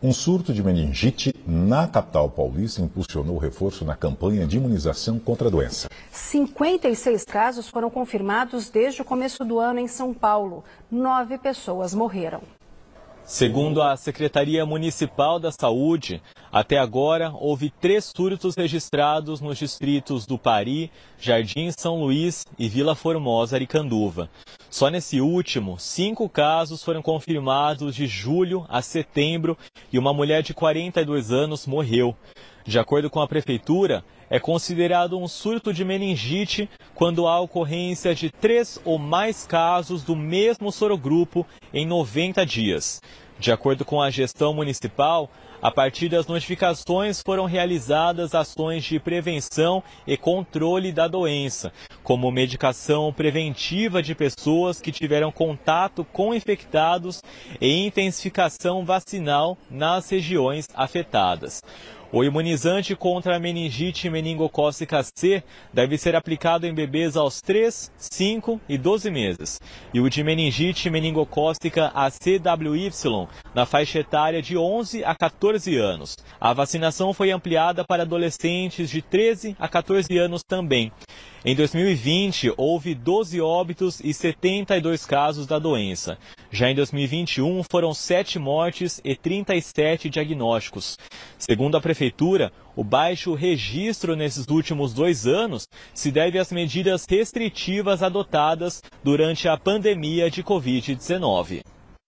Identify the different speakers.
Speaker 1: Um surto de meningite na capital paulista impulsionou o reforço na campanha de imunização contra a doença.
Speaker 2: 56 casos foram confirmados desde o começo do ano em São Paulo. Nove pessoas morreram.
Speaker 1: Segundo a Secretaria Municipal da Saúde, até agora houve três surtos registrados nos distritos do Pari, Jardim São Luís e Vila Formosa Aricanduva. Só nesse último, cinco casos foram confirmados de julho a setembro e uma mulher de 42 anos morreu. De acordo com a prefeitura, é considerado um surto de meningite quando há ocorrência de três ou mais casos do mesmo sorogrupo em 90 dias. De acordo com a gestão municipal, a partir das notificações foram realizadas ações de prevenção e controle da doença, como medicação preventiva de pessoas que tiveram contato com infectados e intensificação vacinal nas regiões afetadas. O imunizante contra a meningite meningocócica C deve ser aplicado em bebês aos 3, 5 e 12 meses. E o de meningite meningocócica ACWY na faixa etária de 11 a 14 anos. A vacinação foi ampliada para adolescentes de 13 a 14 anos também. Em 2020, houve 12 óbitos e 72 casos da doença. Já em 2021, foram 7 mortes e 37 diagnósticos. Segundo a Prefeitura, o baixo registro nesses últimos dois anos se deve às medidas restritivas adotadas durante a pandemia de Covid-19.